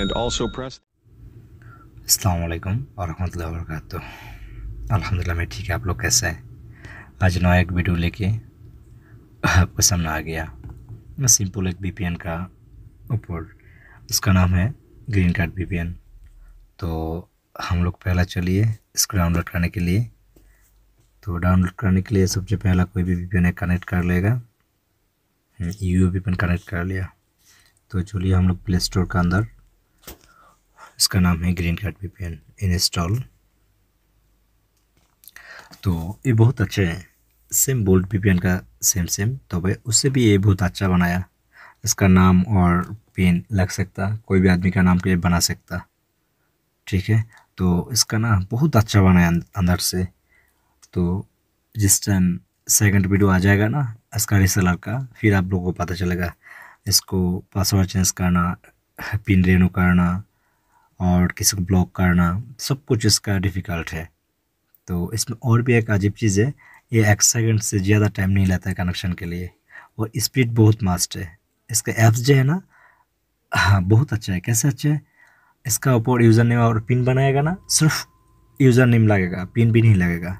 and also press wa rahmatullahi wa barakatuh alhamdulillah main ठीक है आप लोग कैसे hain आज नया एक वीडियो लेके aapko सामने आ गया main simple ek vpn का ऊपर उसका नाम है ग्रीन कार्ड vpn तो हम लोग पहला चलिए इसको डाउनलोड करने के लिए तो डाउनलोड करने के लिए सबसे पहला कोई भी वीपीएन कनेक्ट कर लेगा हम्म, यू वीपीएन कनेक्ट कर लिया तो चलिए हम लोग प्ले स्टोर के अंदर इसका नाम है ग्रीन कार्ड वीपीएन इंस्टॉल तो ये बहुत अच्छे हैं सेम बोल्ट वीपीएन का सेम सेम तो भाई उससे भी ये बहुत अच्छा बनाया इसका नाम और पेन लग सकता कोई भी आदमी का नाम के लिए बना सकता ठीक है तो इसका ना बहुत अच्छा बनाया अं-, अंदर से तो जिस टाइम सेकंड वीडियो आ जाएगा ना इसका रिसलर का फिर आप लोगों को पता चलेगा इसको पासवर्ड चेंज करना पिन रेनो करना और किसी को ब्लॉक करना सब कुछ इसका डिफ़िकल्ट है तो इसमें और भी एक अजीब चीज़ है ये एक सेकेंड से ज़्यादा टाइम नहीं लेता है कनेक्शन के लिए और स्पीड बहुत मास्ट है इसका ऐप्स जो है ना हाँ बहुत अच्छा है कैसे अच्छा है इसका ऊपर यूज़र नेम और पिन बनाएगा ना सिर्फ यूज़र नेम लगेगा पिन भी नहीं लगेगा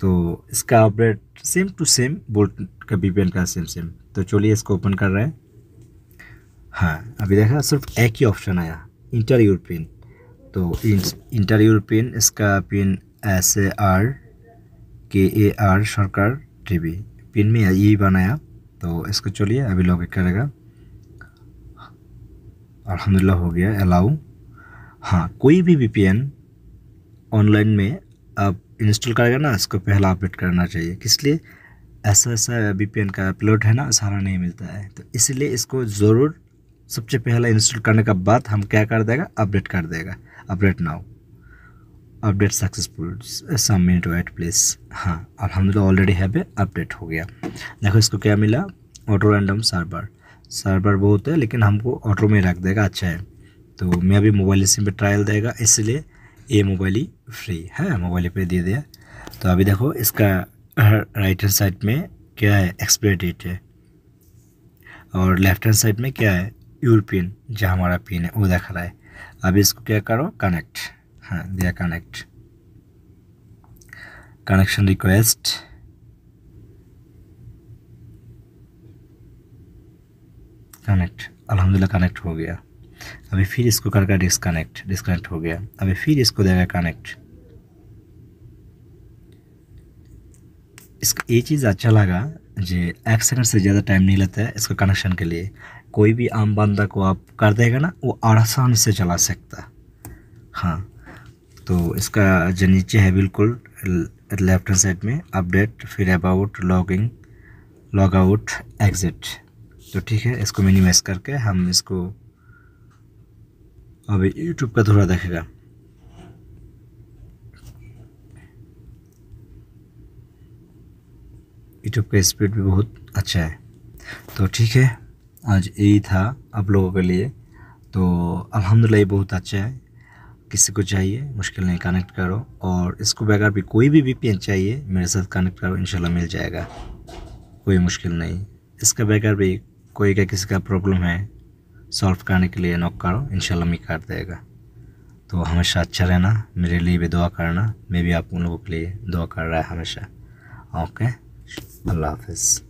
तो इसका update same to same bolt का बी का सेम सेम तो चलिए इसको ओपन कर रहे हैं हाँ अभी देखा सिर्फ एक ही ऑप्शन आया इंटर यूरोपियन तो इंटर यूरोपियन इसका pin S A R K A R सरकार टीवी पिन में यही बनाया तो इसको चलिए अभी लॉग करेगा अल्हम्दुलिल्लाह हो गया अलाउ हाँ कोई भी एन ऑनलाइन में आप इंस्टॉल करेगा ना इसको पहला अपडेट करना चाहिए किस लिए ऐसा ऐसा एन का अपलोड है ना सारा नहीं मिलता है तो इसलिए इसको ज़रूर सबसे पहला इंस्टॉल करने के बाद हम क्या कर देगा अपडेट कर देगा update now update successful some minute wait please हाँ अलहमदिल्ला ऑलरेडी है अपडेट हो गया देखो इसको क्या मिला ऑटो रैंडम सर्वर सर्वर बहुत है लेकिन हमको ऑटो में रख देगा अच्छा है तो मैं अभी मोबाइल सिम पे ट्रायल देगा इसलिए ये मोबाइल ही फ्री है मोबाइल पे दे दिया तो अभी देखो इसका राइट हैंड साइड में क्या है एक्सपायर डेट है और लेफ्ट हैंड साइड में क्या है यूरोपियन पिन जहाँ हमारा पिन है वो देखा रहा है अब इसको क्या करो कनेक्ट हाँ दिया कनेक्ट कनेक्शन रिक्वेस्ट कनेक्ट अलहमदिल्ला कनेक्ट हो गया अभी फिर इसको करके डिस्कनेक्ट डिस्कनेक्ट हो गया अभी फिर इसको देगा कनेक्ट इसका ये चीज़ अच्छा लगा जे एक सेकंड से ज़्यादा टाइम नहीं लेता है इसको कनेक्शन के लिए कोई भी आम बंदा को आप कर देगा ना वो आसान से चला सकता है हाँ तो इसका जो नीचे है बिल्कुल लेफ्ट हैंड साइड में अपडेट फिर about logging log out exit तो ठीक है इसको मिनिमाइज करके हम इसको अभी यूट्यूब का थोड़ा देखेगा यूट्यूब का स्पीड भी बहुत अच्छा है तो ठीक है आज यही था आप लोगों के लिए तो अल्हम्दुलिल्लाह ये बहुत अच्छा है किसी को चाहिए मुश्किल नहीं कनेक्ट करो और इसको बगैर भी कोई भी एन चाहिए मेरे साथ कनेक्ट करो इंशाल्लाह मिल जाएगा कोई मुश्किल नहीं इसके बगैर भी कोई का किसी का प्रॉब्लम है सॉल्व करने के लिए नॉक करो इंशाल्लाह मैं कर देगा तो हमेशा अच्छा रहना मेरे लिए भी दुआ करना मैं भी आप उन लोगों के लिए दुआ कर रहा है हमेशा ओके अल्लाह हाफिज़